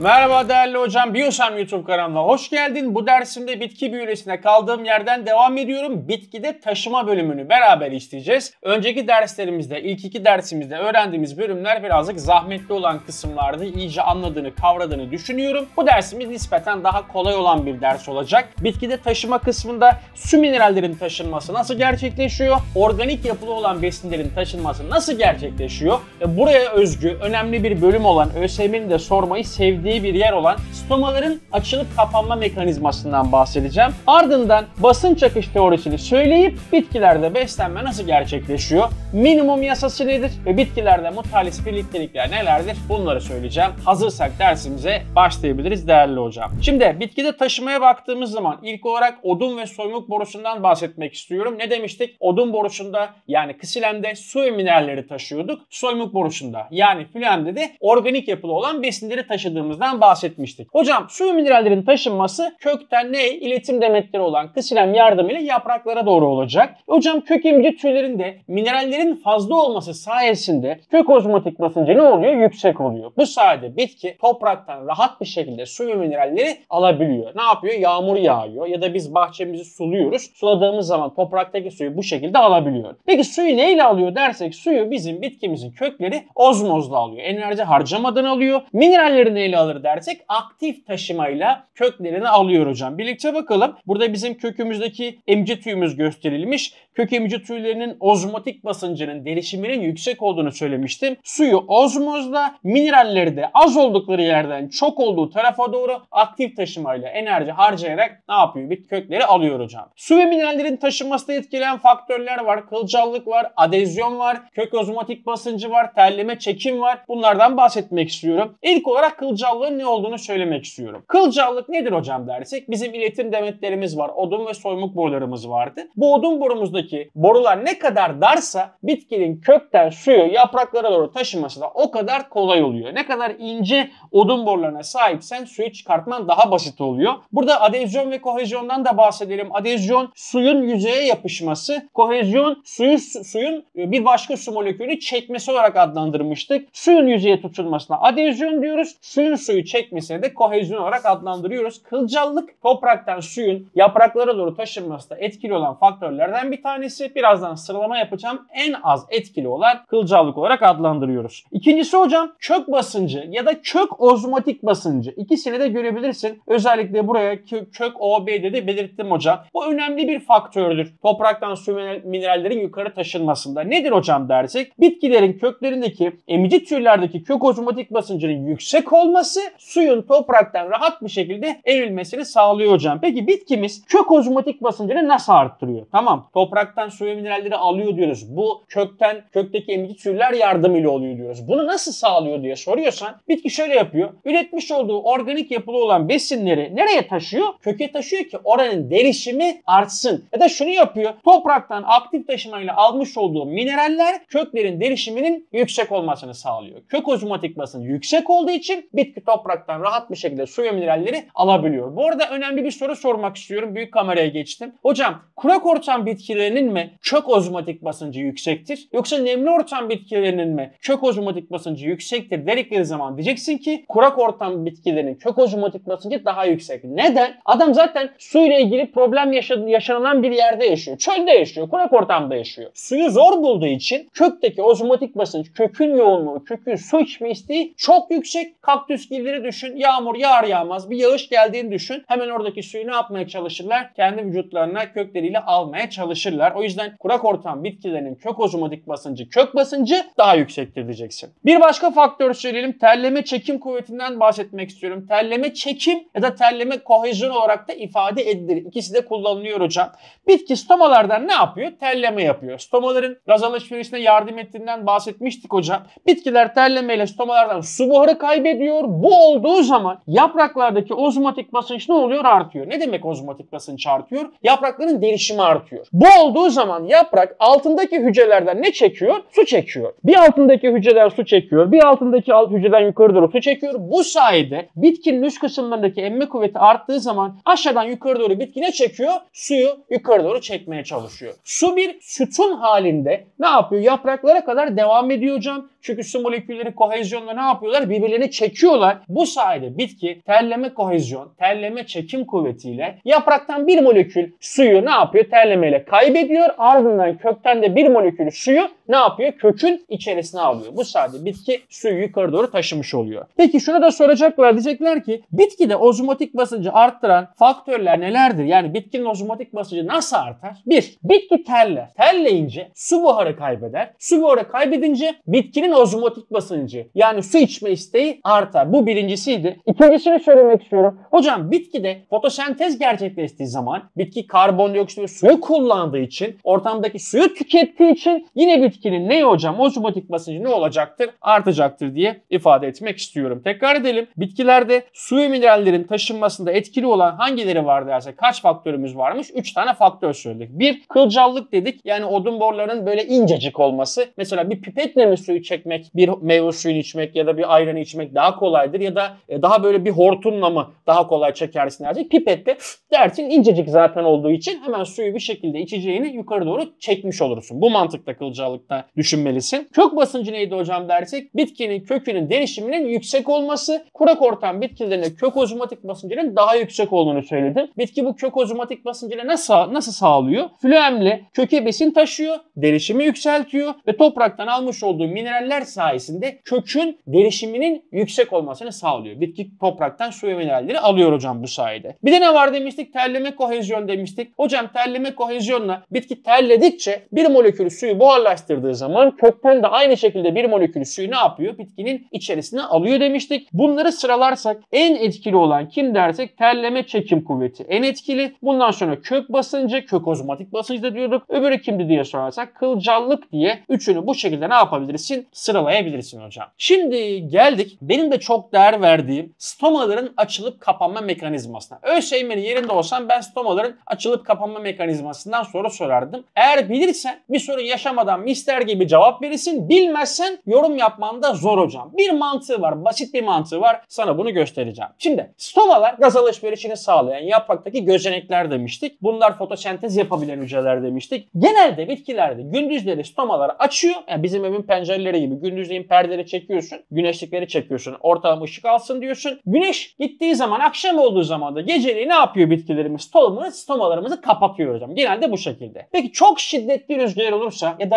Merhaba değerli hocam, Biyosan YouTube kanalına hoş geldin. Bu dersimde bitki büyülesine kaldığım yerden devam ediyorum. Bitkide taşıma bölümünü beraber işleyeceğiz. Önceki derslerimizde, ilk iki dersimizde öğrendiğimiz bölümler birazcık zahmetli olan kısımlardı. İyice anladığını, kavradığını düşünüyorum. Bu dersimiz nispeten daha kolay olan bir ders olacak. Bitkide taşıma kısmında su minerallerin taşınması nasıl gerçekleşiyor? Organik yapılı olan besinlerin taşınması nasıl gerçekleşiyor? Buraya özgü önemli bir bölüm olan ÖSYM'nin de sormayı sevdiğim girdiği bir yer olan stomaların açılıp kapanma mekanizmasından bahsedeceğim. Ardından basınç akış teorisini söyleyip bitkilerde beslenme nasıl gerçekleşiyor? Minimum yasası nedir? Ve bitkilerde mutalisi birliktelikler nelerdir? Bunları söyleyeceğim. Hazırsak dersimize başlayabiliriz değerli hocam. Şimdi bitkide taşımaya baktığımız zaman ilk olarak odun ve soymuk borusundan bahsetmek istiyorum. Ne demiştik? Odun borusunda yani kısilemde su ve mineralleri taşıyorduk. Soymuk borusunda yani filan dedi organik yapılı olan besinleri taşıdığımız minerallerimizden bahsetmiştik. Hocam su minerallerin taşınması kökten ne iletim demetleri olan kısilem yardımıyla yapraklara doğru olacak. Hocam kök emici türlerinde minerallerin fazla olması sayesinde kök ozmotik basıncı ne oluyor? Yüksek oluyor. Bu sayede bitki topraktan rahat bir şekilde suyu mineralleri alabiliyor. Ne yapıyor? Yağmur yağıyor ya da biz bahçemizi suluyoruz. Suladığımız zaman topraktaki suyu bu şekilde alabiliyor. Peki suyu neyle alıyor dersek suyu bizim bitkimizin kökleri ozmozla alıyor. Enerji harcamadan alıyor. Mineralleri neyle alıyor? kalır dersek aktif taşımayla köklerini alıyor hocam. Birlikte bakalım. Burada bizim kökümüzdeki emci tüyümüz gösterilmiş. Kök emici tüylerinin ozmotik basıncının derişiminin yüksek olduğunu söylemiştim. Suyu ozmozda, mineralleri de az oldukları yerden çok olduğu tarafa doğru aktif taşımayla enerji harcayarak ne yapıyor? Bir kökleri alıyor hocam. Su ve minerallerin taşınmasına etkileyen faktörler var. Kılcallık var, adezyon var, kök ozmotik basıncı var, terleme, çekim var. Bunlardan bahsetmek istiyorum. İlk olarak kılcallık kılcallığın ne olduğunu söylemek istiyorum. Kılcallık nedir hocam dersek bizim iletim demetlerimiz var. Odun ve soymuk borularımız vardı. Bu odun borumuzdaki borular ne kadar darsa bitkinin kökten suyu yapraklara doğru taşıması da o kadar kolay oluyor. Ne kadar ince odun borularına sahipsen suyu çıkartman daha basit oluyor. Burada adezyon ve kohezyondan da bahsedelim. Adezyon suyun yüzeye yapışması, kohezyon suyu suyun e, bir başka su molekülü çekmesi olarak adlandırmıştık. Suyun yüzeye tutulmasına adezyon diyoruz. Suyun suyu çekmesini de kohezyon olarak adlandırıyoruz. Kılcallık topraktan suyun yapraklara doğru taşınmasında etkili olan faktörlerden bir tanesi. Birazdan sıralama yapacağım. En az etkili olan kılcallık olarak adlandırıyoruz. İkincisi hocam kök basıncı ya da kök ozmotik basıncı. İkisini de görebilirsin. Özellikle buraya kök OB dedi belirttim hocam. Bu önemli bir faktördür. Topraktan su minerallerin yukarı taşınmasında. Nedir hocam dersek? Bitkilerin köklerindeki emici türlerdeki kök ozmotik basıncının yüksek olması olması suyun topraktan rahat bir şekilde erilmesini sağlıyor hocam. Peki bitkimiz kök ozmotik basıncını nasıl arttırıyor? Tamam topraktan su ve mineralleri alıyor diyoruz. Bu kökten kökteki emici türler yardımıyla oluyor diyoruz. Bunu nasıl sağlıyor diye soruyorsan bitki şöyle yapıyor. Üretmiş olduğu organik yapılı olan besinleri nereye taşıyor? Köke taşıyor ki oranın derişimi artsın. Ya da şunu yapıyor. Topraktan aktif taşımayla almış olduğu mineraller köklerin derişiminin yüksek olmasını sağlıyor. Kök ozmotik basınç yüksek olduğu için bitki üstündeki topraktan rahat bir şekilde su mineralleri alabiliyor. Bu arada önemli bir soru sormak istiyorum. Büyük kameraya geçtim. Hocam kurak ortam bitkilerinin mi kök ozmotik basıncı yüksektir? Yoksa nemli ortam bitkilerinin mi kök ozmotik basıncı yüksektir dedikleri zaman diyeceksin ki kurak ortam bitkilerinin kök ozmotik basıncı daha yüksek. Neden? Adam zaten suyla ilgili problem yaşanan bir yerde yaşıyor. Çölde yaşıyor. Kurak ortamda yaşıyor. Suyu zor bulduğu için kökteki ozmotik basınç, kökün yoğunluğu, kökün su içme isteği çok yüksek. Kaktüs giydileri düşün. Yağmur yağar yağmaz bir yağış geldiğini düşün. Hemen oradaki suyu ne yapmaya çalışırlar? Kendi vücutlarına kökleriyle almaya çalışırlar. O yüzden kurak ortam bitkilerinin kök ozomatik basıncı, kök basıncı daha yüksektir diyeceksin. Bir başka faktör söyleyelim. Terleme çekim kuvvetinden bahsetmek istiyorum. Terleme çekim ya da terleme kohezyon olarak da ifade edilir. İkisi de kullanılıyor hocam. Bitki stomalardan ne yapıyor? Terleme yapıyor. Stomaların gaz alışverişine yardım ettiğinden bahsetmiştik hocam. Bitkiler terlemeyle stomalardan su buharı kaybediyor, bu olduğu zaman yapraklardaki ozmotik basınç ne oluyor? Artıyor. Ne demek ozmotik basınç artıyor? Yaprakların derişimi artıyor. Bu olduğu zaman yaprak altındaki hücrelerden ne çekiyor? Su çekiyor. Bir altındaki hücreler su çekiyor. Bir altındaki alt hücreden yukarı doğru su çekiyor. Bu sayede bitkinin üst kısımlarındaki emme kuvveti arttığı zaman aşağıdan yukarı doğru bitki ne çekiyor? Suyu yukarı doğru çekmeye çalışıyor. Su bir sütun halinde ne yapıyor? Yapraklara kadar devam ediyor hocam. Çünkü su molekülleri kohezyonla ne yapıyorlar? Birbirlerini çekiyorlar olay bu sayede bitki terleme kohezyon, terleme çekim kuvvetiyle yapraktan bir molekül suyu ne yapıyor? Terlemeyle kaybediyor. Ardından kökten de bir molekül suyu ne yapıyor? Kökün içerisine alıyor. Bu sadece bitki suyu yukarı doğru taşımış oluyor. Peki şunu da soracaklar. Diyecekler ki bitkide ozmotik basıncı arttıran faktörler nelerdir? Yani bitkinin ozmotik basıncı nasıl artar? Bir, bitki terler. Terleyince su buharı kaybeder. Su buharı kaybedince bitkinin ozmotik basıncı yani su içme isteği artar. Bu birincisiydi. İkincisini söylemek istiyorum. Hocam bitkide fotosentez gerçekleştiği zaman bitki karbondioksit ve suyu kullandığı için ortamdaki suyu tükettiği için yine bitki etkinin ne hocam? Ozomotik basıncı ne olacaktır? Artacaktır diye ifade etmek istiyorum. Tekrar edelim. Bitkilerde su ve minerallerin taşınmasında etkili olan hangileri var derse kaç faktörümüz varmış? 3 tane faktör söyledik. Bir kılcallık dedik. Yani odun borlarının böyle incecik olması. Mesela bir pipetle mi suyu çekmek, bir meyve suyunu içmek ya da bir ayranı içmek daha kolaydır ya da e, daha böyle bir hortumla mı daha kolay çekersin dersek pipette dersin incecik zaten olduğu için hemen suyu bir şekilde içeceğini yukarı doğru çekmiş olursun. Bu mantıkta kılcallık boyutta düşünmelisin. Kök basıncı neydi hocam dersek bitkinin kökünün derişiminin yüksek olması kurak ortam bitkilerine kök ozmotik basıncının daha yüksek olduğunu söyledim. Bitki bu kök ozmotik basıncını nasıl nasıl sağlıyor? Flüemle köke besin taşıyor, derişimi yükseltiyor ve topraktan almış olduğu mineraller sayesinde kökün derişiminin yüksek olmasını sağlıyor. Bitki topraktan su ve mineralleri alıyor hocam bu sayede. Bir de ne var demiştik? Terleme kohezyon demiştik. Hocam terleme kohezyonla bitki terledikçe bir molekülü suyu buharlaştırıyor ayırdığı zaman kökten de aynı şekilde bir molekül suyu ne yapıyor? Bitkinin içerisine alıyor demiştik. Bunları sıralarsak en etkili olan kim dersek terleme çekim kuvveti en etkili. Bundan sonra kök basıncı, kök ozmatik basıncı da diyorduk. Öbürü kimdi diye sorarsak kılcallık diye üçünü bu şekilde ne yapabilirsin? Sıralayabilirsin hocam. Şimdi geldik benim de çok değer verdiğim stomaların açılıp kapanma mekanizmasına. Ölseymenin yerinde olsam ben stomaların açılıp kapanma mekanizmasından soru sorardım. Eğer bilirsen bir sorun yaşamadan mis ister gibi cevap verirsin. Bilmezsen yorum yapman da zor hocam. Bir mantığı var. Basit bir mantığı var. Sana bunu göstereceğim. Şimdi stomalar gaz alışverişini sağlayan yapraktaki gözenekler demiştik. Bunlar fotosentez yapabilen hücreler demiştik. Genelde bitkilerde gündüzleri stomaları açıyor. Yani bizim evin pencereleri gibi gündüzleyin perdeleri çekiyorsun. Güneşlikleri çekiyorsun. Ortalama ışık alsın diyorsun. Güneş gittiği zaman akşam olduğu zaman da geceliği ne yapıyor bitkilerimiz? Stomalarımızı, stomalarımızı kapatıyor hocam. Genelde bu şekilde. Peki çok şiddetli rüzgar olursa ya da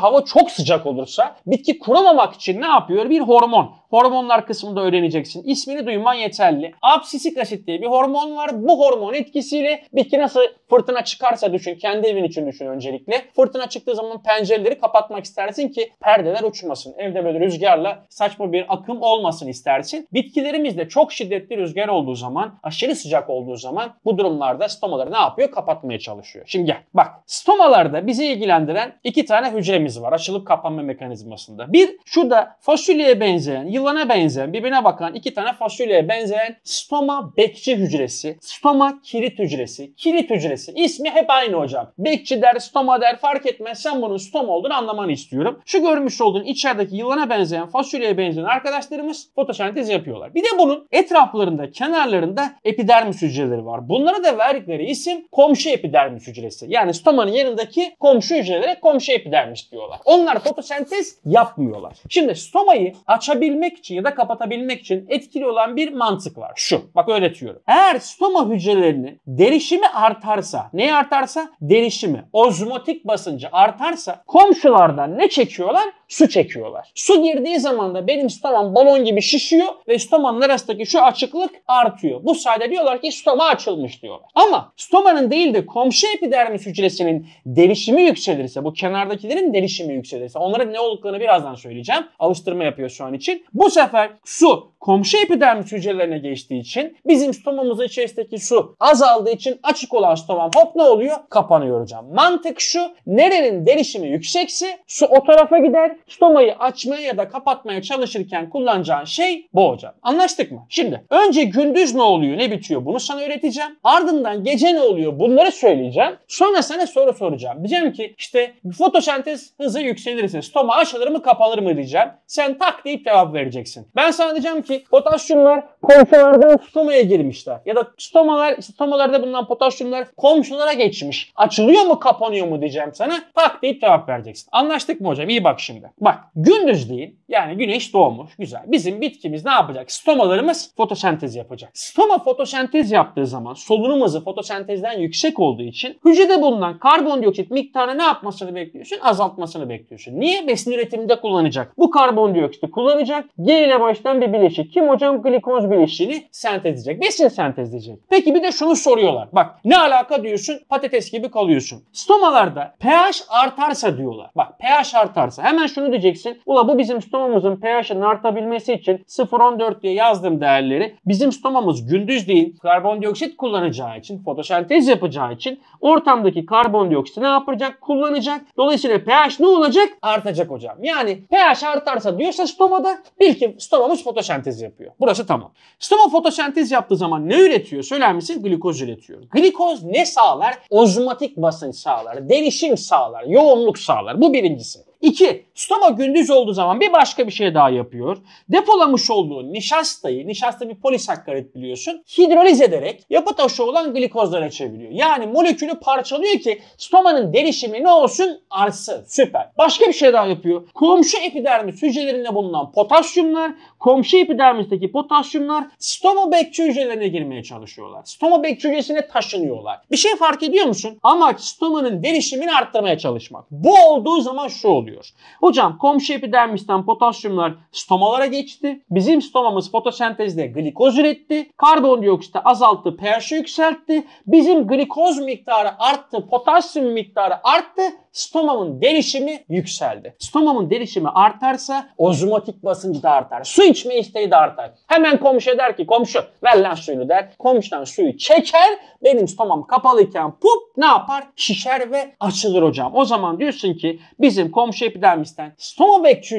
hava çok sıcak olursa bitki kuramamak için ne yapıyor? Bir hormon Hormonlar kısmında öğreneceksin. İsmini duyman yeterli. Absisik asit diye bir hormon var. Bu hormon etkisiyle bitki nasıl fırtına çıkarsa düşün. Kendi evin için düşün öncelikle. Fırtına çıktığı zaman pencereleri kapatmak istersin ki perdeler uçmasın. Evde böyle rüzgarla saçma bir akım olmasın istersin. Bitkilerimizde çok şiddetli rüzgar olduğu zaman, aşırı sıcak olduğu zaman bu durumlarda stomaları ne yapıyor? Kapatmaya çalışıyor. Şimdi gel bak. Stomalarda bizi ilgilendiren iki tane hücremiz var. Açılıp kapanma mekanizmasında. Bir şu da fasulyeye benzeyen yıl yılana benzeyen, birbirine bakan iki tane fasulyeye benzeyen stoma bekçi hücresi, stoma kilit hücresi, kilit hücresi. ismi hep aynı hocam. Bekçi der, stoma der fark etmez. Sen bunun stoma olduğunu anlamanı istiyorum. Şu görmüş olduğun içerideki yılana benzeyen, fasulyeye benzeyen arkadaşlarımız fotosentez yapıyorlar. Bir de bunun etraflarında, kenarlarında epidermis hücreleri var. Bunlara da verdikleri isim komşu epidermis hücresi. Yani stomanın yanındaki komşu hücrelere komşu epidermis diyorlar. Onlar fotosentez yapmıyorlar. Şimdi stomayı açabilmek kapatabilmek için ya da kapatabilmek için etkili olan bir mantık var. Şu. Bak öğretiyorum. Eğer stoma hücrelerinin derişimi artarsa, ne artarsa? Derişimi, ozmotik basıncı artarsa komşulardan ne çekiyorlar? su çekiyorlar. Su girdiği zaman da benim staman balon gibi şişiyor ve stomanın arasındaki şu açıklık artıyor. Bu sayede diyorlar ki stoma açılmış diyorlar. Ama stomanın değil de komşu epidermis hücresinin delişimi yükselirse, bu kenardakilerin delişimi yükselirse, onların ne olduklarını birazdan söyleyeceğim. Alıştırma yapıyor şu an için. Bu sefer su komşu epidermis hücrelerine geçtiği için bizim stomamızın içerisindeki su azaldığı için açık olan stomam hop ne oluyor? Kapanıyor hocam. Mantık şu. Nerenin derişimi yüksekse su o tarafa gider stomayı açmaya ya da kapatmaya çalışırken kullanacağın şey bu Anlaştık mı? Şimdi önce gündüz ne oluyor ne bitiyor bunu sana öğreteceğim. Ardından gece ne oluyor bunları söyleyeceğim. Sonra sana soru soracağım. Diyeceğim ki işte fotosentez hızı yükselirse stoma açılır mı kapanır mı diyeceğim. Sen tak deyip cevap vereceksin. Ben sana diyeceğim ki potasyumlar komşulardan stomaya girmişler. Ya da stomalar, stomalarda bulunan potasyumlar komşulara geçmiş. Açılıyor mu kapanıyor mu diyeceğim sana. Tak deyip cevap vereceksin. Anlaştık mı hocam? İyi bak şimdi. Şimdi bak gündüzleyin yani güneş doğmuş güzel. Bizim bitkimiz ne yapacak? Stomalarımız fotosentez yapacak. Stoma fotosentez yaptığı zaman solunum hızı fotosentezden yüksek olduğu için hücrede bulunan karbondioksit miktarını ne yapmasını bekliyorsun? Azaltmasını bekliyorsun. Niye? Besin üretiminde kullanacak. Bu karbondioksiti kullanacak. G ile başlayan bir bileşik. Kim hocam? Glikoz bileşiğini sentezleyecek. Besin sentezleyecek. Peki bir de şunu soruyorlar. Bak ne alaka diyorsun? Patates gibi kalıyorsun. Stomalarda pH artarsa diyorlar. Bak pH artarsa hemen şunu diyeceksin. Ula bu bizim stomamızın pH'inin artabilmesi için 0.14 diye yazdığım değerleri bizim stomamız gündüz değil karbondioksit kullanacağı için fotosentez yapacağı için ortamdaki karbondioksiti ne yapacak? Kullanacak. Dolayısıyla pH ne olacak? Artacak hocam. Yani pH artarsa diyorsa stomada bil ki stomamız fotosentez yapıyor. Burası tamam. Stoma fotosentez yaptığı zaman ne üretiyor? Söyler misin? Glikoz üretiyor. Glikoz ne sağlar? Ozmotik basınç sağlar, derişim sağlar, yoğunluk sağlar. Bu birincisi. 2. Stoma gündüz olduğu zaman bir başka bir şey daha yapıyor. Depolamış olduğu nişastayı, nişasta bir polisakkarit biliyorsun, hidroliz ederek yapı taşı olan glikozlara çeviriyor. Yani molekülü parçalıyor ki stomanın derişimi ne olsun? Artsın. Süper. Başka bir şey daha yapıyor. Komşu epidermis hücrelerinde bulunan potasyumlar, komşu epidermisteki potasyumlar stoma bekçi hücrelerine girmeye çalışıyorlar. Stoma bekçi hücresine taşınıyorlar. Bir şey fark ediyor musun? Amaç stomanın derişimini arttırmaya çalışmak. Bu olduğu zaman şu oluyor görüyor. Hocam komşu epidermisten potasyumlar stomalara geçti. Bizim stomamız fotosentezde glikoz üretti. Karbondioksiti azalttı, pH'i yükseltti. Bizim glikoz miktarı arttı, potasyum miktarı arttı stomamın derişimi yükseldi. Stomamın derişimi artarsa ozmotik basıncı da artar. Su içme isteği de artar. Hemen komşu der ki komşu ver lan suyunu der. Komşudan suyu çeker. Benim stomam kapalıyken pup ne yapar? Şişer ve açılır hocam. O zaman diyorsun ki bizim komşu epidermisten stoma bekçi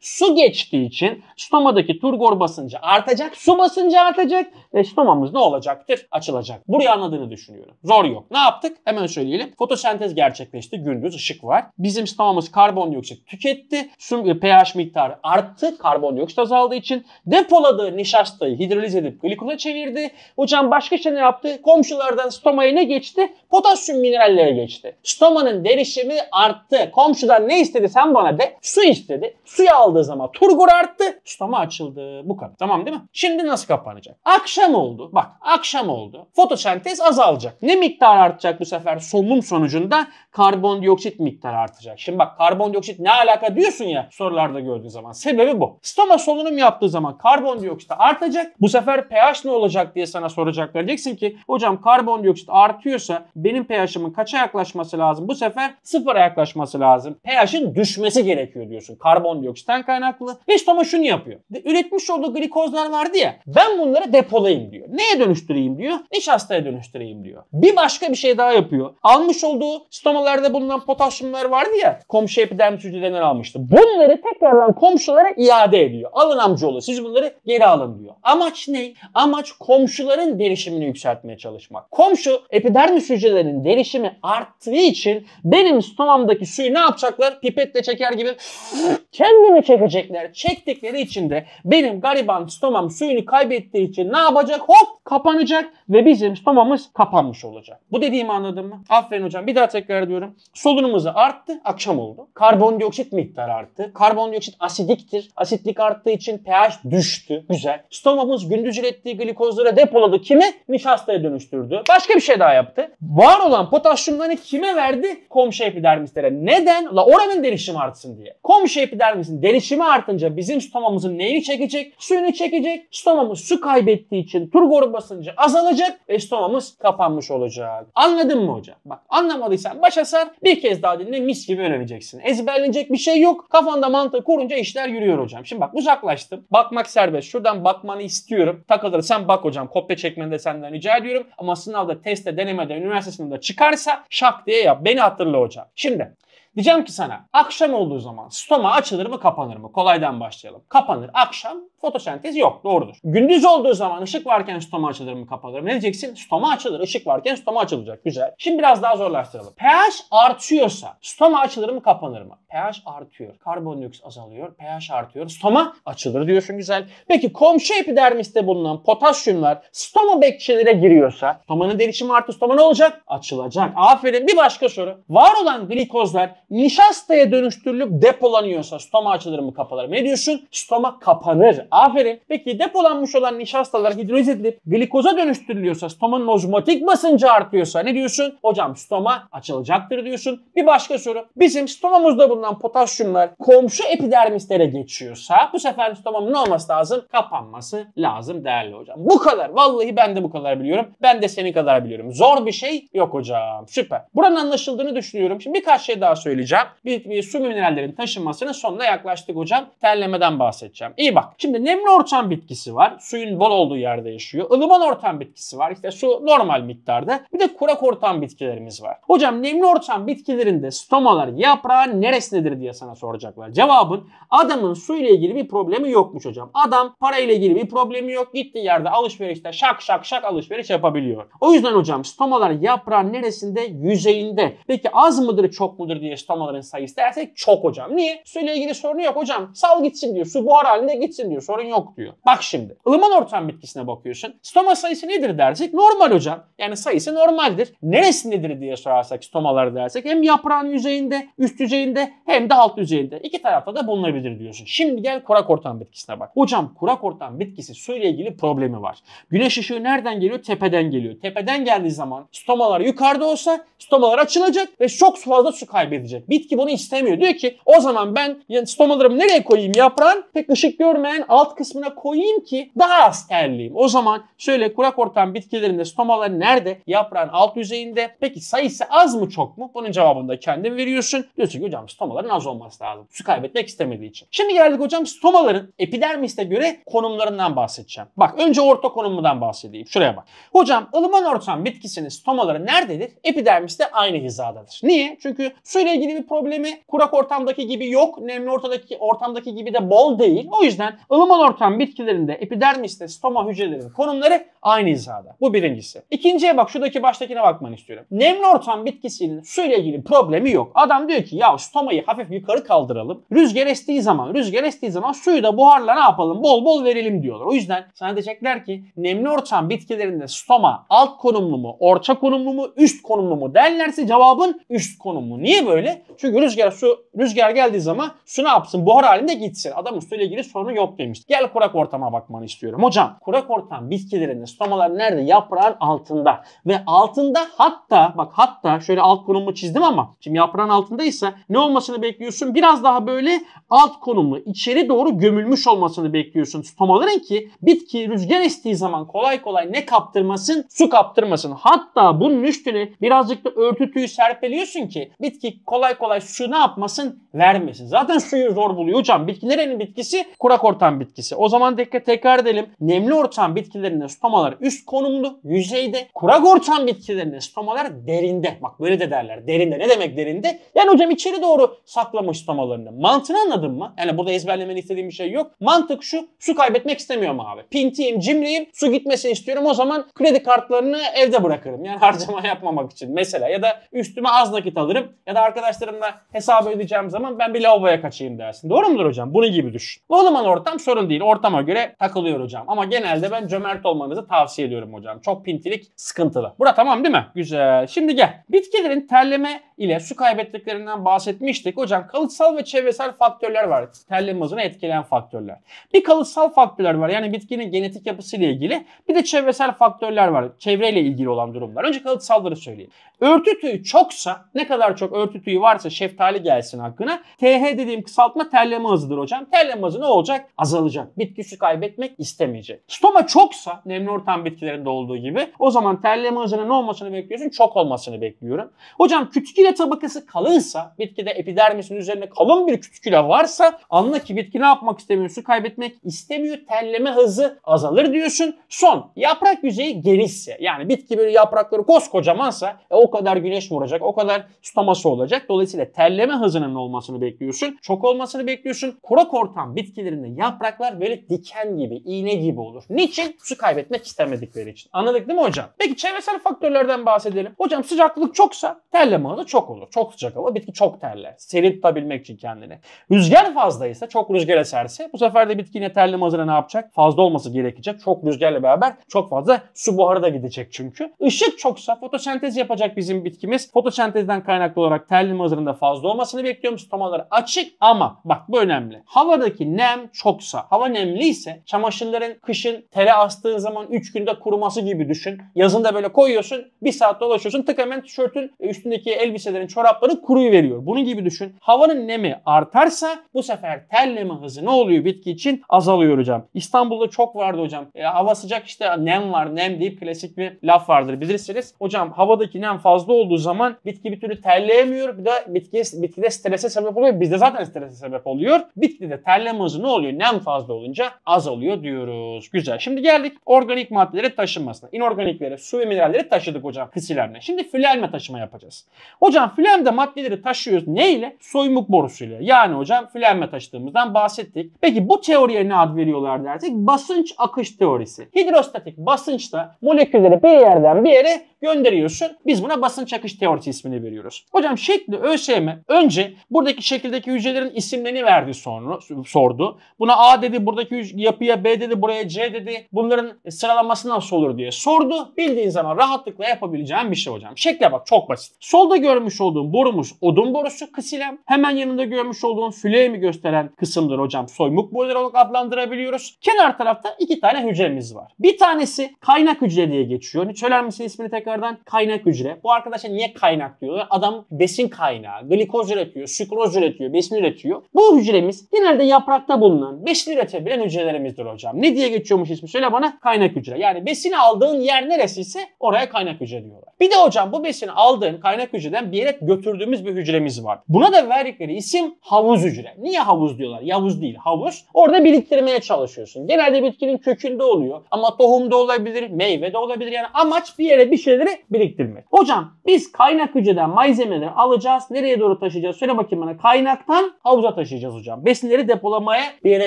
su geçtiği için stomadaki turgor basıncı artacak. Su basıncı artacak ve stomamız ne olacaktır? Açılacak. Burayı anladığını düşünüyorum. Zor yok. Ne yaptık? Hemen söyleyelim. Fotosentez gerçekleşti gündüz görüyoruz ışık var. Bizim tamamımız karbondioksit tüketti. Sum e, pH miktarı arttı. Karbondioksit azaldığı için depoladığı nişastayı hidroliz edip glikoza çevirdi. Hocam başka şey ne yaptı? Komşulardan stomaya ne geçti? Potasyum minerallere geçti. Stomanın derişimi arttı. Komşudan ne istedi sen bana de? Su istedi. Suyu aldığı zaman turgur arttı. Stoma açıldı. Bu kadar. Tamam değil mi? Şimdi nasıl kapanacak? Akşam oldu. Bak akşam oldu. Fotosentez azalacak. Ne miktar artacak bu sefer Solunum sonucunda? Karbondioksit karbondioksit miktarı artacak. Şimdi bak karbondioksit ne alaka diyorsun ya sorularda gördüğün zaman. Sebebi bu. Stoma solunum yaptığı zaman karbondioksit artacak. Bu sefer pH ne olacak diye sana soracaklar. Diyeceksin ki hocam karbondioksit artıyorsa benim pH'imin kaça yaklaşması lazım? Bu sefer sıfıra yaklaşması lazım. pH'in düşmesi gerekiyor diyorsun. Karbondioksitten kaynaklı. Ve stoma şunu yapıyor. üretmiş olduğu glikozlar vardı ya. Ben bunları depolayayım diyor. Neye dönüştüreyim diyor? Nişastaya dönüştüreyim diyor. Bir başka bir şey daha yapıyor. Almış olduğu stomalarda bulunan potasyumları vardı ya komşu epidermis hücrelerinden almıştı. Bunları tekrardan komşulara iade ediyor. Alın amcaoğlu siz bunları geri alın diyor. Amaç ne? Amaç komşuların derişimini yükseltmeye çalışmak. Komşu epidermis hücrelerinin derişimi arttığı için benim stomamdaki suyu ne yapacaklar? Pipetle çeker gibi kendini çekecekler. Çektikleri için de benim gariban stomam suyunu kaybettiği için ne yapacak? Hop kapanacak ve bizim stomamız kapanmış olacak. Bu dediğimi anladın mı? Aferin hocam. Bir daha tekrar ediyorum. Solunum Kırmızı arttı, akşam oldu. Karbondioksit miktarı arttı. Karbondioksit asidiktir. Asitlik arttığı için pH düştü. Güzel. Stomamız gündüz ilettiği glikozları depoladı. Kimi? Nişastaya dönüştürdü. Başka bir şey daha yaptı. Var olan potasyumlarını kime verdi? Komşu epidermislere. Neden? La oranın derişimi artsın diye. Komşu epidermisin derişimi artınca bizim stomamızın neyini çekecek? Suyunu çekecek. Stomamız su kaybettiği için turgor basıncı azalacak ve stomamız kapanmış olacak. Anladın mı hocam? Bak anlamadıysan başa sar bir kez kez daha dinle mis gibi öğreneceksin. Ezberlenecek bir şey yok. Kafanda mantığı kurunca işler yürüyor hocam. Şimdi bak uzaklaştım. Bakmak serbest. Şuradan bakmanı istiyorum. sen bak hocam. Kopya çekmeni de senden rica ediyorum. Ama sınavda, testte, denemede, üniversite sınavında çıkarsa şak diye yap. Beni hatırla hocam. Şimdi Diyeceğim ki sana akşam olduğu zaman stoma açılır mı kapanır mı? Kolaydan başlayalım. Kapanır. Akşam Fotosentez yok. Doğrudur. Gündüz olduğu zaman ışık varken stoma açılır mı kapanır mı? Ne diyeceksin? Stoma açılır. Işık varken stoma açılacak. Güzel. Şimdi biraz daha zorlaştıralım. pH artıyorsa stoma açılır mı kapanır mı? pH artıyor. Karbondioksit azalıyor. pH artıyor. Stoma açılır diyorsun güzel. Peki komşu epidermiste bulunan potasyumlar stoma bekçelere giriyorsa stomanın derişimi artı stoma ne olacak? Açılacak. Aferin. Bir başka soru. Var olan glikozlar nişastaya dönüştürülüp depolanıyorsa stoma açılır mı kapanır mı? Ne diyorsun? Stoma kapanır. Aferin. Peki depolanmış olan nişastalar hidroliz edilip glikoza dönüştürülüyorsa, stomanın ozmotik basıncı artıyorsa ne diyorsun? Hocam stoma açılacaktır diyorsun. Bir başka soru. Bizim stomamızda bulunan potasyumlar komşu epidermislere geçiyorsa bu sefer stomamın ne olması lazım? Kapanması lazım değerli hocam. Bu kadar. Vallahi ben de bu kadar biliyorum. Ben de senin kadar biliyorum. Zor bir şey yok hocam. Süper. Buranın anlaşıldığını düşünüyorum. Şimdi birkaç şey daha söyleyeceğim. Bir, bir su minerallerin taşınmasının sonuna yaklaştık hocam. Terlemeden bahsedeceğim. İyi bak. Şimdi nemli ortam bitkisi var. Suyun bol olduğu yerde yaşıyor. ılıman ortam bitkisi var. İşte su normal miktarda. Bir de kurak ortam bitkilerimiz var. Hocam nemli ortam bitkilerinde stomalar yaprağın neresindedir diye sana soracaklar. Cevabın adamın su ile ilgili bir problemi yokmuş hocam. Adam para ile ilgili bir problemi yok. Gittiği yerde alışverişte şak şak şak alışveriş yapabiliyor. O yüzden hocam stomalar yaprağın neresinde? Yüzeyinde. Peki az mıdır çok mudur diye stomaların sayısı dersek çok hocam. Niye? Su ile ilgili sorunu yok hocam. Sal gitsin diyor. Su buhar halinde gitsin diyor sorun yok diyor. Bak şimdi ılıman ortam bitkisine bakıyorsun. Stoma sayısı nedir dersek normal hocam. Yani sayısı normaldir. Neresi nedir diye sorarsak stomaları dersek hem yaprağın yüzeyinde, üst yüzeyinde hem de alt yüzeyinde. iki tarafta da bulunabilir diyorsun. Şimdi gel kurak ortam bitkisine bak. Hocam kurak ortam bitkisi suyla ilgili problemi var. Güneş ışığı nereden geliyor? Tepeden geliyor. Tepeden geldiği zaman stomalar yukarıda olsa stomalar açılacak ve çok fazla su kaybedecek. Bitki bunu istemiyor. Diyor ki o zaman ben stomalarımı nereye koyayım yaprağın? Pek ışık görmeyen alt alt kısmına koyayım ki daha az terleyeyim. O zaman şöyle kurak ortam bitkilerinde stomalar nerede? Yaprağın alt yüzeyinde. Peki sayısı az mı çok mu? Bunun cevabını da kendin veriyorsun. Diyorsun ki hocam stomaların az olması lazım. Su kaybetmek istemediği için. Şimdi geldik hocam stomaların epidermiste göre konumlarından bahsedeceğim. Bak önce orta konumundan bahsedeyim. Şuraya bak. Hocam ılıman ortam bitkisinin stomaları nerededir? Epidermiste aynı hizadadır. Niye? Çünkü suyla ilgili bir problemi kurak ortamdaki gibi yok. Nemli ortadaki ortamdaki gibi de bol değil. O yüzden ılıman Konumal ortam bitkilerinde epidermiste stoma hücrelerinin konumları aynı hizada. Bu birincisi. İkinciye bak şuradaki baştakine bakmanı istiyorum. Nemli ortam bitkisinin suyla ilgili problemi yok. Adam diyor ki ya stomayı hafif yukarı kaldıralım. Rüzgar estiği zaman, rüzgar estiği zaman suyu da buharla ne yapalım? Bol bol verelim diyorlar. O yüzden sana diyecekler ki nemli ortam bitkilerinde stoma alt konumlu mu, orta konumlu mu, üst konumlu mu derlerse cevabın üst konumlu. Niye böyle? Çünkü rüzgar su rüzgar geldiği zaman su ne yapsın? Buhar halinde gitsin. Adamın suyla ilgili sorunu yok demiş demişti. Gel kurak ortama bakmanı istiyorum. Hocam kurak ortam bitkilerinde stomalar nerede? Yaprağın altında. Ve altında hatta bak hatta şöyle alt konumu çizdim ama şimdi yaprağın altındaysa ne olmasını bekliyorsun? Biraz daha böyle alt konumu içeri doğru gömülmüş olmasını bekliyorsun stomaların ki bitki rüzgar estiği zaman kolay kolay ne kaptırmasın? Su kaptırmasın. Hatta bunun üstüne birazcık da örtü tüyü serpeliyorsun ki bitki kolay kolay su ne yapmasın? Vermesin. Zaten suyu zor buluyor hocam. Bitkilerin bitkisi kurak ortam bitkisi. O zaman dikkat tekrar edelim. Nemli ortam bitkilerinde stomalar üst konumlu, yüzeyde. Kurak ortam bitkilerinde stomalar derinde. Bak böyle de derler. Derinde. Ne demek derinde? Yani hocam içeri doğru saklamış stomalarını. Mantığını anladın mı? Yani burada ezberlemeni istediğim bir şey yok. Mantık şu. Su kaybetmek istemiyorum abi. Pintiyim, cimriyim. Su gitmesini istiyorum. O zaman kredi kartlarını evde bırakırım. Yani harcama yapmamak için mesela. Ya da üstüme az nakit alırım. Ya da arkadaşlarımla hesabı ödeyeceğim zaman ben bir lavaboya kaçayım dersin. Doğru mudur hocam? Bunu gibi düşün. O zaman ortam söz sorun değil. Ortama göre takılıyor hocam. Ama genelde ben cömert olmanızı tavsiye ediyorum hocam. Çok pintilik sıkıntılı. Burada tamam değil mi? Güzel. Şimdi gel. Bitkilerin terleme ile su kaybettiklerinden bahsetmiştik. Hocam kalıtsal ve çevresel faktörler var. Terleme hızını etkileyen faktörler. Bir kalıtsal faktörler var. Yani bitkinin genetik yapısı ile ilgili. Bir de çevresel faktörler var. Çevreyle ilgili olan durumlar. Önce kalıtsalları söyleyeyim. Örtü tüyü çoksa ne kadar çok örtü tüyü varsa şeftali gelsin hakkına. TH dediğim kısaltma terleme hızıdır hocam. Terleme hızı ne olacak? Azalacak azalacak. Bitki kaybetmek istemeyecek. Stoma çoksa nemli ortam bitkilerinde olduğu gibi o zaman terleme hızının ne olmasını bekliyorsun? Çok olmasını bekliyorum. Hocam kütüküle tabakası kalınsa bitkide epidermisin üzerine kalın bir kütüküle varsa anla ki bitki ne yapmak istemiyor? Su kaybetmek istemiyor. Terleme hızı azalır diyorsun. Son yaprak yüzeyi genişse yani bitki böyle yaprakları koskocamansa e, o kadar güneş vuracak. O kadar stoması olacak. Dolayısıyla terleme hızının olmasını bekliyorsun. Çok olmasını bekliyorsun. Kurak ortam bitkilerinde yaprak yapraklar böyle diken gibi, iğne gibi olur. Niçin? Su kaybetmek istemedikleri için. Anladık değil mi hocam? Peki çevresel faktörlerden bahsedelim. Hocam sıcaklık çoksa terleme hızı çok olur. Çok sıcak hava bitki çok terler. Seri tutabilmek için kendini. Rüzgar fazlaysa, çok rüzgar eserse bu sefer de bitki yine terleme hızına ne yapacak? Fazla olması gerekecek. Çok rüzgarla beraber çok fazla su buharı da gidecek çünkü. Işık çoksa fotosentez yapacak bizim bitkimiz. Fotosentezden kaynaklı olarak terleme hızının fazla olmasını bekliyorum. Stomaları açık ama bak bu önemli. Havadaki nem çoksa hava nemliyse çamaşırların kışın tere astığın zaman 3 günde kuruması gibi düşün. Yazın da böyle koyuyorsun, bir saat dolaşıyorsun tık hemen tişörtün e, üstündeki elbiselerin çorapları kuruyu veriyor. Bunun gibi düşün. Havanın nemi artarsa bu sefer terleme hızı ne oluyor bitki için? Azalıyor hocam. İstanbul'da çok vardı hocam. E, hava sıcak işte nem var nem deyip klasik bir laf vardır bilirsiniz. Hocam havadaki nem fazla olduğu zaman bitki bir türlü terleyemiyor. Bir de bitki, bitkide strese sebep oluyor. Bizde zaten strese sebep oluyor. Bitkide terleme hızı ne oluyor? Nem fazla fazla olunca az oluyor diyoruz. Güzel. Şimdi geldik organik maddelere taşınmasına. İnorganiklere, su ve mineralleri taşıdık hocam kısilerle. Şimdi flenme taşıma yapacağız. Hocam de maddeleri taşıyoruz. Ne ile? Soymuk borusuyla. Yani hocam flenme taşıdığımızdan bahsettik. Peki bu teoriye ne ad veriyorlar dersek? Basınç akış teorisi. Hidrostatik Basınçla molekülleri bir yerden bir yere gönderiyorsun. Biz buna basınç akış teorisi ismini veriyoruz. Hocam şekli ÖSYM önce buradaki şekildeki hücrelerin isimlerini verdi sonra sordu. Buna A dedi buradaki yapıya B dedi buraya C dedi. Bunların sıralaması nasıl olur diye sordu. Bildiğin zaman rahatlıkla yapabileceğim bir şey hocam. Şekle bak çok basit. Solda görmüş olduğum borumuz odun borusu kısilem. Hemen yanında görmüş olduğum fülemi gösteren kısımdır hocam. Soymuk boruları olarak adlandırabiliyoruz. Kenar tarafta iki tane hücremiz var. Bir tanesi kaynak hücre diye geçiyor. Hiç söyler misin ismini tekrardan? Kaynak hücre. Bu arkadaşa niye kaynak diyorlar? Adam besin kaynağı. Glikoz üretiyor, sükroz üretiyor, besin üretiyor. Bu hücremiz genelde yaprakta bulunan 5 Besini üretebilen hücrelerimizdir hocam. Ne diye geçiyormuş ismi söyle bana? Kaynak hücre. Yani besini aldığın yer neresiyse oraya kaynak hücre diyorlar. Bir de hocam bu besini aldığın kaynak hücreden bir yere götürdüğümüz bir hücremiz var. Buna da verdikleri isim havuz hücre. Niye havuz diyorlar? Yavuz değil havuz. Orada biriktirmeye çalışıyorsun. Genelde bitkinin kökünde oluyor. Ama tohumda olabilir, meyve de olabilir. Yani amaç bir yere bir şeyleri biriktirmek. Hocam biz kaynak hücreden malzemeleri alacağız. Nereye doğru taşıyacağız? Söyle bakayım bana. Kaynaktan havuza taşıyacağız hocam. Besinleri depolamaya bir yere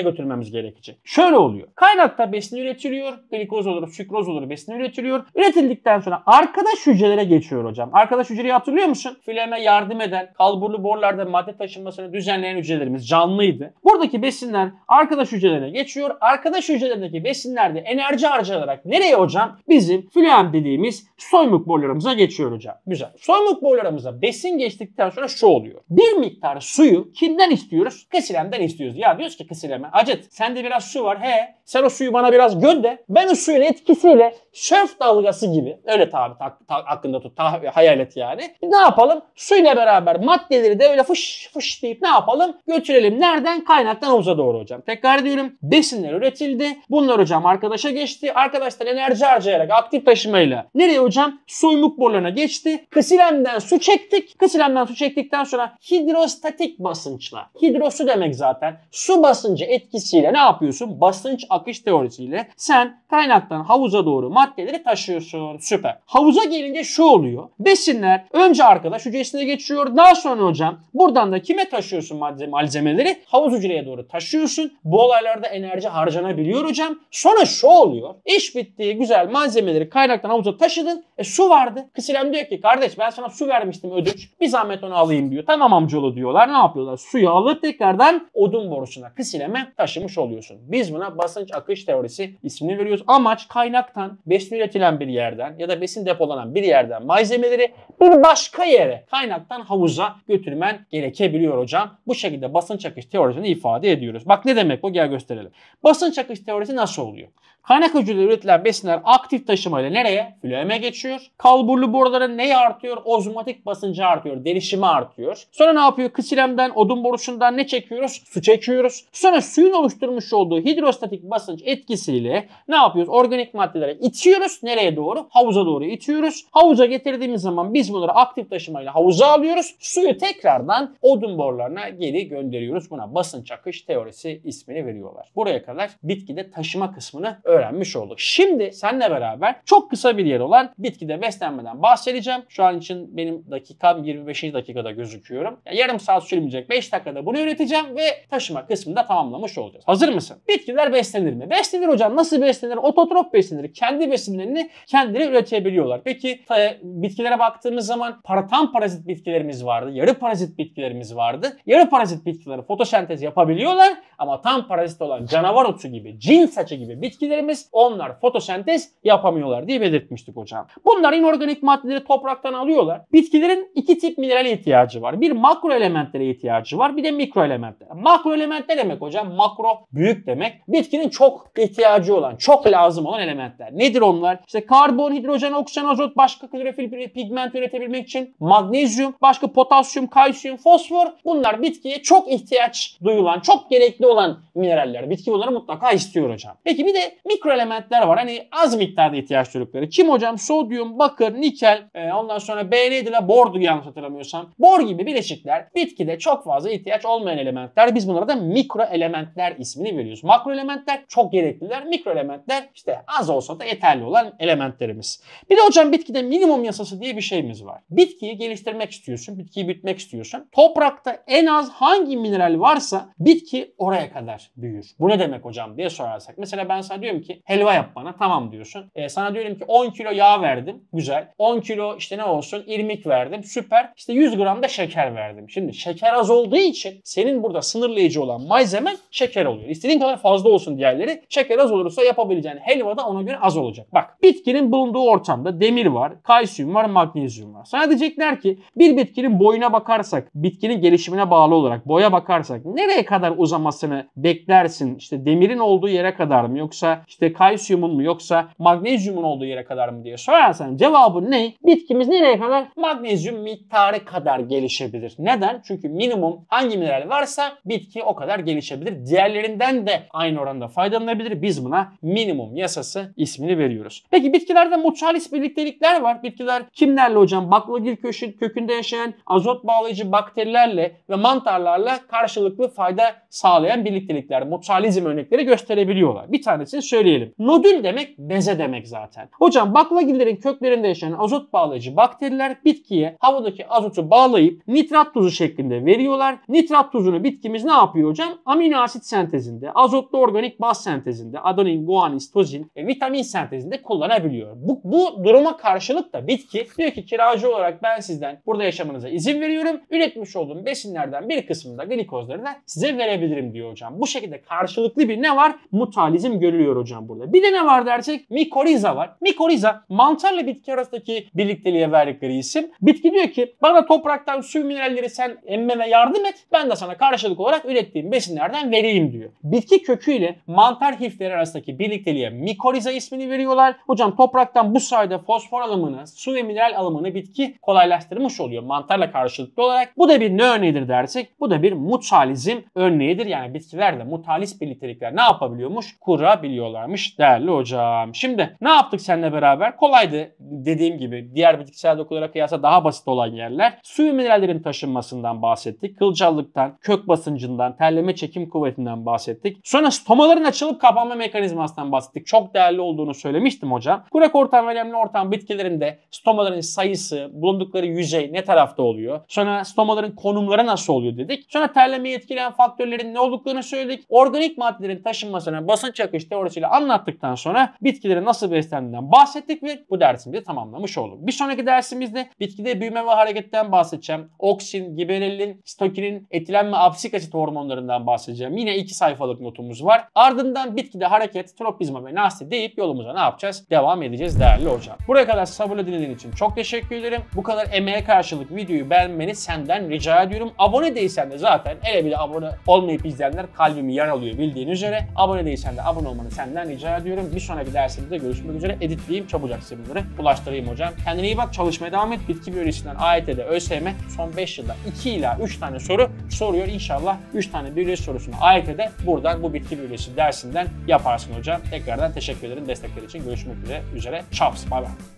götürmek değerlendirmemiz gerekecek. Şöyle oluyor. Kaynakta besin üretiliyor. Glikoz olur, sükroz olur besin üretiliyor. Üretildikten sonra arkadaş hücrelere geçiyor hocam. Arkadaş hücreyi hatırlıyor musun? Fileme yardım eden, kalburlu borlarda madde taşınmasını düzenleyen hücrelerimiz canlıydı. Buradaki besinler arkadaş hücrelerine geçiyor. Arkadaş hücrelerindeki besinlerde enerji harcayarak nereye hocam? Bizim flüem dediğimiz soymuk borularımıza geçiyor hocam. Güzel. Soymuk borularımıza besin geçtikten sonra şu oluyor. Bir miktar suyu kimden istiyoruz? Kısilemden istiyoruz. Ya diyoruz ki kısileme acı Evet sende biraz su var. He sen o suyu bana biraz gönder. Ben o suyun etkisiyle şöf dalgası gibi öyle tabi hakkında tut hayal et yani. Ne yapalım? Suyla beraber maddeleri de öyle fış fış deyip ne yapalım? Götürelim. Nereden? Kaynaktan havuza doğru hocam. Tekrar diyorum, Besinler üretildi. Bunlar hocam arkadaşa geçti. Arkadaşlar enerji harcayarak aktif taşımayla nereye hocam? Suymuk borularına geçti. Kısilemden su çektik. Kısilemden su çektikten sonra hidrostatik basınçla. Hidrosu demek zaten. Su basıncı etkisiyle ne yapıyorsun? Basınç akış teorisiyle sen kaynaktan havuza doğru maddeleri taşıyorsun. Süper. Havuza gelince şu oluyor. Besinler önce arkadaş hücresine geçiyor. Daha sonra hocam buradan da kime taşıyorsun madde, malzemeleri? Havuz hücreye doğru taşıyorsun. Bu olaylarda enerji harcanabiliyor hocam. Sonra şu oluyor. İş bitti. Güzel malzemeleri kaynaktan havuza taşıdın. E su vardı. Kısilem diyor ki kardeş ben sana su vermiştim ödünç. Bir zahmet onu alayım diyor. Tamam amcaoğlu diyorlar. Ne yapıyorlar? Suyu alıp tekrardan odun borusuna kısileme taşımış oluyorsun. Biz buna basın basınç akış teorisi ismini veriyoruz. Amaç kaynaktan, besin üretilen bir yerden ya da besin depolanan bir yerden malzemeleri bir başka yere kaynaktan havuza götürmen gerekebiliyor hocam. Bu şekilde basınç akış teorisini ifade ediyoruz. Bak ne demek bu gel gösterelim. Basınç akış teorisi nasıl oluyor? Kaynak hücrede üretilen besinler aktif taşımayla nereye? Flöme geçiyor. Kalburlu boruların neyi artıyor? Ozmotik basıncı artıyor. Derişimi artıyor. Sonra ne yapıyor? Kısilemden, odun borusundan ne çekiyoruz? Su çekiyoruz. Sonra suyun oluşturmuş olduğu hidrostatik basınç basınç etkisiyle ne yapıyoruz? Organik maddelere itiyoruz. Nereye doğru? Havuza doğru itiyoruz. Havuza getirdiğimiz zaman biz bunları aktif taşımayla havuza alıyoruz. Suyu tekrardan odun borlarına geri gönderiyoruz. Buna basınç akış teorisi ismini veriyorlar. Buraya kadar bitkide taşıma kısmını öğrenmiş olduk. Şimdi seninle beraber çok kısa bir yer olan bitkide beslenmeden bahsedeceğim. Şu an için benim dakikam 25. dakikada gözüküyorum. Yani yarım saat sürmeyecek 5 dakikada bunu üreteceğim ve taşıma kısmını da tamamlamış olacağız. Hazır mısın? Bitkiler beslenir beslenir mi? Beslenir hocam. Nasıl beslenir? Ototrop beslenir. Kendi besinlerini kendileri üretebiliyorlar. Peki e, bitkilere baktığımız zaman tam parazit bitkilerimiz vardı. Yarı parazit bitkilerimiz vardı. Yarı parazit bitkileri fotosentez yapabiliyorlar ama tam parazit olan canavar otu gibi, cin saçı gibi bitkilerimiz onlar fotosentez yapamıyorlar diye belirtmiştik hocam. Bunlar inorganik maddeleri topraktan alıyorlar. Bitkilerin iki tip mineral ihtiyacı var. Bir makro elementlere ihtiyacı var. Bir de mikro elementlere. Makro element ne demek hocam? Makro büyük demek. Bitkinin çok ihtiyacı olan, çok lazım olan elementler. Nedir onlar? İşte karbon, hidrojen, oksijen, azot, başka klorofil pigment üretebilmek için magnezyum, başka potasyum, kalsiyum, fosfor. Bunlar bitkiye çok ihtiyaç duyulan, çok gerekli olan mineraller. Bitki bunları mutlaka istiyor hocam. Peki bir de mikro elementler var. Hani az miktarda ihtiyaç duydukları. Kim hocam? Sodyum, bakır, nikel, e, ondan sonra B neydi Bordu yanlış hatırlamıyorsam. Bor gibi bileşikler bitkide çok fazla ihtiyaç olmayan elementler. Biz bunlara da mikro elementler ismini veriyoruz. Makro elementler elementler çok gerekliler. Mikro elementler işte az olsa da yeterli olan elementlerimiz. Bir de hocam bitkide minimum yasası diye bir şeyimiz var. Bitkiyi geliştirmek istiyorsun, bitkiyi büyütmek istiyorsun. Toprakta en az hangi mineral varsa bitki oraya kadar büyür. Bu ne demek hocam diye sorarsak. Mesela ben sana diyorum ki helva yap bana tamam diyorsun. E, sana diyorum ki 10 kilo yağ verdim güzel. 10 kilo işte ne olsun irmik verdim süper. İşte 100 gram da şeker verdim. Şimdi şeker az olduğu için senin burada sınırlayıcı olan malzemen şeker oluyor. İstediğin kadar fazla olsun diye yerleri şeker az olursa yapabileceğin helva da ona göre az olacak. Bak bitkinin bulunduğu ortamda demir var, kalsiyum var, magnezyum var. Sana diyecekler ki bir bitkinin boyuna bakarsak, bitkinin gelişimine bağlı olarak boya bakarsak nereye kadar uzamasını beklersin? İşte demirin olduğu yere kadar mı yoksa işte kalsiyumun mu yoksa magnezyumun olduğu yere kadar mı diye sorarsan cevabı ne? Bitkimiz nereye kadar? Magnezyum miktarı kadar gelişebilir. Neden? Çünkü minimum hangi mineral varsa bitki o kadar gelişebilir. Diğerlerinden de aynı oranda faydalanabilir. Biz buna minimum yasası ismini veriyoruz. Peki bitkilerde mutualist birliktelikler var. Bitkiler kimlerle hocam? Baklagil kökünde yaşayan azot bağlayıcı bakterilerle ve mantarlarla karşılıklı fayda sağlayan birliktelikler, mutualizm örnekleri gösterebiliyorlar. Bir tanesini söyleyelim. Nodül demek beze demek zaten. Hocam baklagillerin köklerinde yaşayan azot bağlayıcı bakteriler bitkiye havadaki azotu bağlayıp nitrat tuzu şeklinde veriyorlar. Nitrat tuzunu bitkimiz ne yapıyor hocam? Amino asit sentezinde azotlu organik baz sentezinde, adonin, guanin, sitozin, ve vitamin sentezinde kullanabiliyor. Bu, bu duruma karşılık da bitki diyor ki kiracı olarak ben sizden burada yaşamanıza izin veriyorum. Üretmiş olduğum besinlerden bir kısmını da glikozları da size verebilirim diyor hocam. Bu şekilde karşılıklı bir ne var? mutalizm görülüyor hocam burada. Bir de ne var dersek mikoriza var. Mikoriza mantarla bitki arasındaki birlikteliğe verdikleri isim. Bitki diyor ki bana topraktan su mineralleri sen emmeme yardım et. Ben de sana karşılık olarak ürettiğim besinlerden vereyim diyor. Bitki köküyle mantar hifleri arasındaki birlikteliğe mikoriza ismini veriyorlar. Hocam topraktan bu sayede fosfor alımını, su ve mineral alımını bitki kolaylaştırmış oluyor mantarla karşılıklı olarak. Bu da bir ne örneğidir dersek? Bu da bir mutalizm örneğidir. Yani bitkilerle mutalis birliktelikler ne yapabiliyormuş? Kurabiliyorlarmış değerli hocam. Şimdi ne yaptık seninle beraber? Kolaydı dediğim gibi. Diğer bitkisel dokulara kıyasla daha basit olan yerler. Su ve minerallerin taşınmasından bahsettik. Kılcallıktan, kök basıncından, terleme çekim kuvvetinden bahsettik. Sonra stomaların açılıp kapanma mekanizmasından bahsettik. Çok değerli olduğunu söylemiştim hocam. Kurak ortam ve nemli ortam bitkilerinde stomaların sayısı, bulundukları yüzey ne tarafta oluyor? Sonra stomaların konumları nasıl oluyor dedik. Sonra terlemeyi etkileyen faktörlerin ne olduklarını söyledik. Organik maddelerin taşınmasına basınç akış teorisiyle anlattıktan sonra bitkileri nasıl beslendiğinden bahsettik ve bu dersimizi tamamlamış olduk. Bir sonraki dersimizde bitkide büyüme ve hareketten bahsedeceğim. Oksin, gibelelin, stokinin, etilen ve apsik asit hormonlarından bahsedeceğim. Yine iki sayfalık notumuz var. Ardından Ardından bitkide hareket, tropizma ve nasti deyip yolumuza ne yapacağız? Devam edeceğiz değerli hocam. Buraya kadar sabırla dinlediğin için çok teşekkür ederim. Bu kadar emeğe karşılık videoyu beğenmeni senden rica ediyorum. Abone değilsen de zaten ele bile abone olmayıp izleyenler kalbimi yaralıyor bildiğin üzere. Abone değilsen de abone olmanı senden rica ediyorum. Bir sonraki dersimizde görüşmek üzere. Editleyeyim çabucak size bunları ulaştırayım hocam. Kendine iyi bak çalışmaya devam et. Bitki biyolojisinden AYT'de e ÖSYM son 5 yılda 2 ila 3 tane soru soruyor. İnşallah 3 tane biyoloji sorusunu AYT'de e buradan bu bitki biyolojisi der dersinden yaparsın hocam. Tekrardan teşekkür ederim destekler için. Görüşmek üzere. üzere. Chaps. Bay bay.